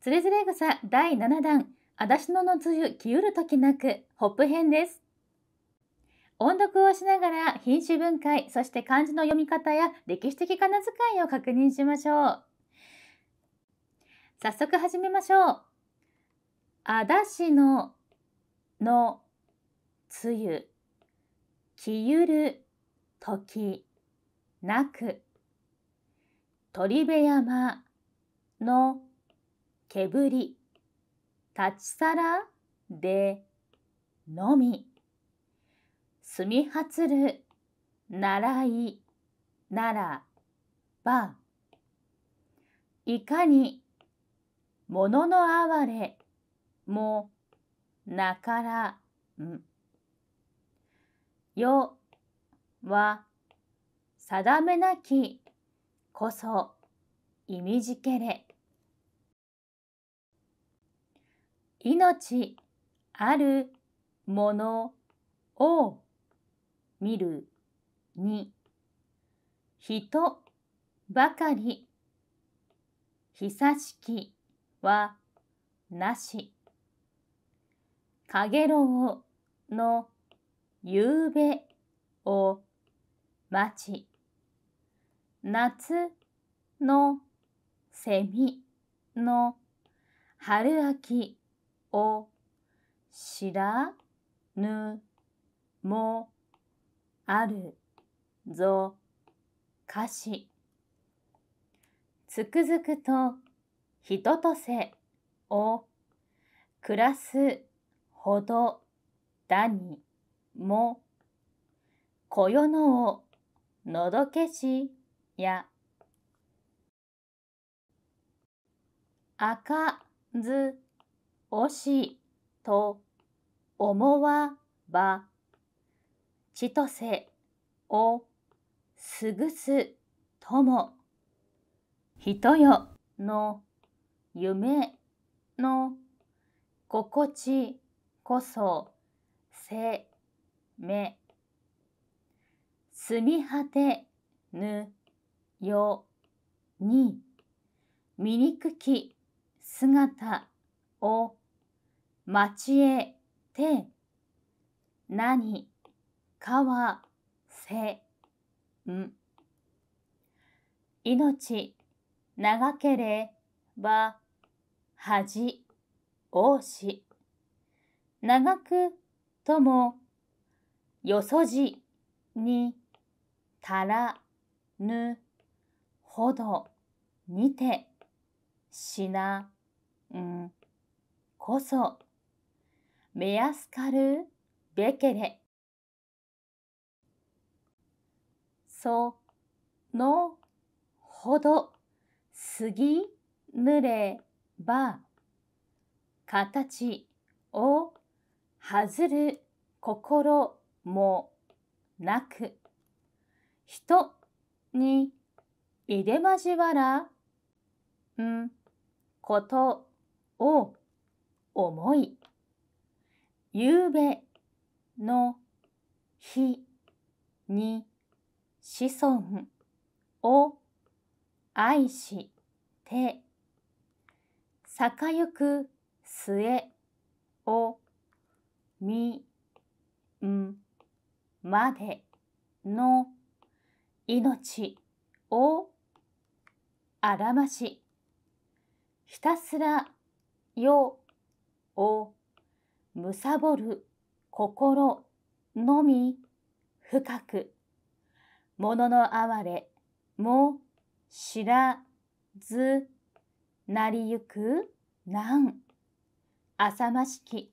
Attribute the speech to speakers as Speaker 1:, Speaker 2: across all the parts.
Speaker 1: つれづれ草第7弾、足野の梅雨、きうる時なく、ホップ編です。音読をしながら品種分解、そして漢字の読み方や歴史的仮名遣いを確認しましょう。早速始めましょう。足立のの梅雨、きゆる時なく、鳥部山の煙立ちさらでのみすみはつる習いならばいかにもののあわれもなからんよは定めなきこそ意味じけれ。命あるものを見るに人ばかり久しきはなしかげろうのゆうべを待ち夏のセミの春秋を知らぬもあるぞかしつくづくと人とせを暮らすほどだにもこよのをのどけしやあかずおしと思わば、ちとせをすぐすとも、人よの夢の心地こそせめ、住み果てぬよに醜き姿を町へて、何かはせん。命長ければ恥をし。長くともよそじに足らぬほどにてしなんこそメ安スカルベケレそのほどすぎぬれば形を外る心もなく人に入れ交わらんことを思いゆうべの日に子孫を愛してかゆく末をみんまでの命をあらましひたすらよをむさぼる心のみ深く物の哀れも知らずなりゆくなん浅ましき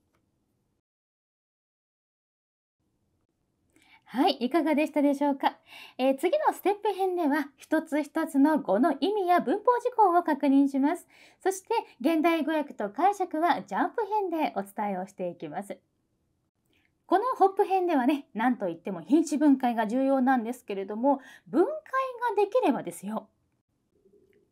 Speaker 1: はい、いかがでしたでしょうか、えー、次のステップ編では一つ一つの語の意味や文法事項を確認します。そして現代語訳と解釈はジャンプ編でお伝えをしていきます。このホップ編ではね、何といっても品詞分解が重要なんですけれども、分解ができればですよ。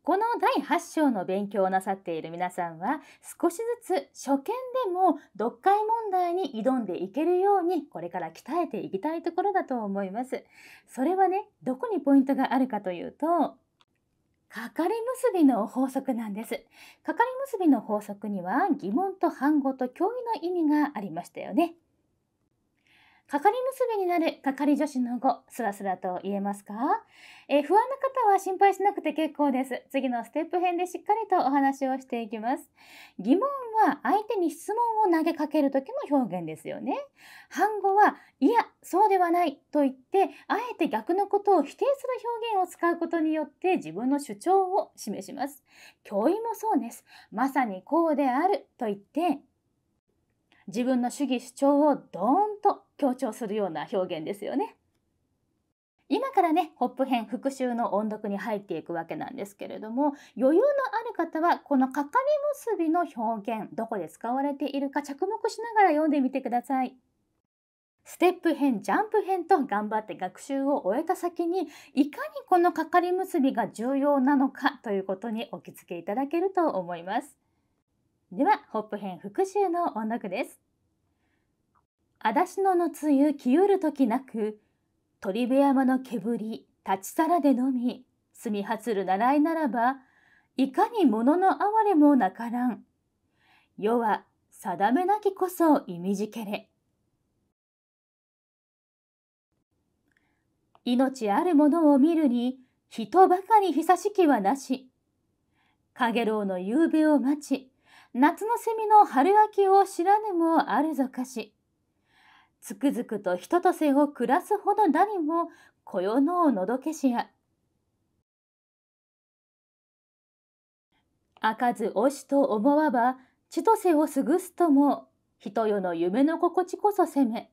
Speaker 1: この第8章の勉強をなさっている皆さんは少しずつ初見でも読解問題に挑んでいけるようにこれから鍛えていきたいところだと思います。それはね、どこにポイントがあるかというと、かかり結びの法則なんです。かかり結びの法則には疑問と反語と教義の意味がありましたよね。係娘になる係女子の語、スラスラと言えますか、え不安な方は心配しなくて結構です。次のステップ編でしっかりとお話をしていきます。疑問は相手に質問を投げかける時の表現ですよね。反語は、いや、そうではないと言って、あえて逆のことを否定する表現を使うことによって自分の主張を示します。教員もそうです。まさにこうであると言って、自分の主義主張をドーンと強調するような表現ですよね。今からねホップ編復習の音読に入っていくわけなんですけれども余裕のある方はこのかかり結びの表現どこで使われているか着目しながら読んでみてください。ステップ編ジャンプ編と頑張って学習を終えた先にいかにこのかかり結びが重要なのかということにお気づけいただけると思います。ではホップ編復習の音読です。足立野ゆ露うる時なく、鳥部山の煙、立ちさらでのみ、住みはつる習いならば、いかに物の哀れもなからん。世は定めなきこそ意味じけれ。命あるものを見るに、人ばかり久しきはなし。かげろうの夕べを待ち、夏の蝉の春秋を知らぬもあるぞかし。つくづくと人とせを暮らすほど何もこよのをのどけしや。あかずおしと思わば、ちとせをすぐすとも、人よの夢の心地こそせめ。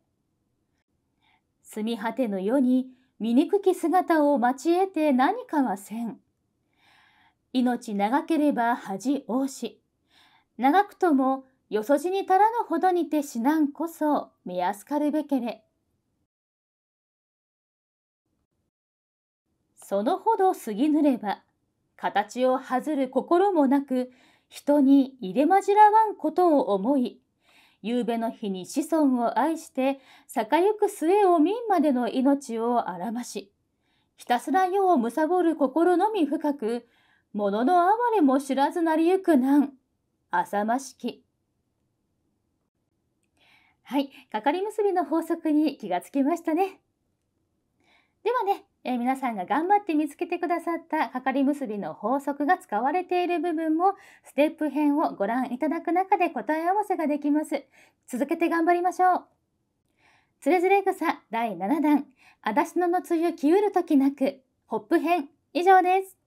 Speaker 1: すみ果ての世に、醜き姿を待ち得て何かはせん。命長ければ恥多し。長くともよそじに足らぬほどにて死なんこそ見やすかるべけれ。そのほど過ぎぬれば形を外る心もなく人に入れ混じらわんことを思い夕べの日に子孫を愛して栄ゆく末を民までの命をあらましひたすら世を貪る心のみ深く物の哀れも知らずなりゆくなん浅ましき。はい、かかり結びの法則に気がつきましたね。ではね、えー、皆さんが頑張って見つけてくださったかかり結びの法則が使われている部分もステップ編をご覧いただく中で答え合わせができます。続けて頑張りましょう。つれずれ草第7弾、あだしのの梅雨きうるときなく、ホップ編以上です。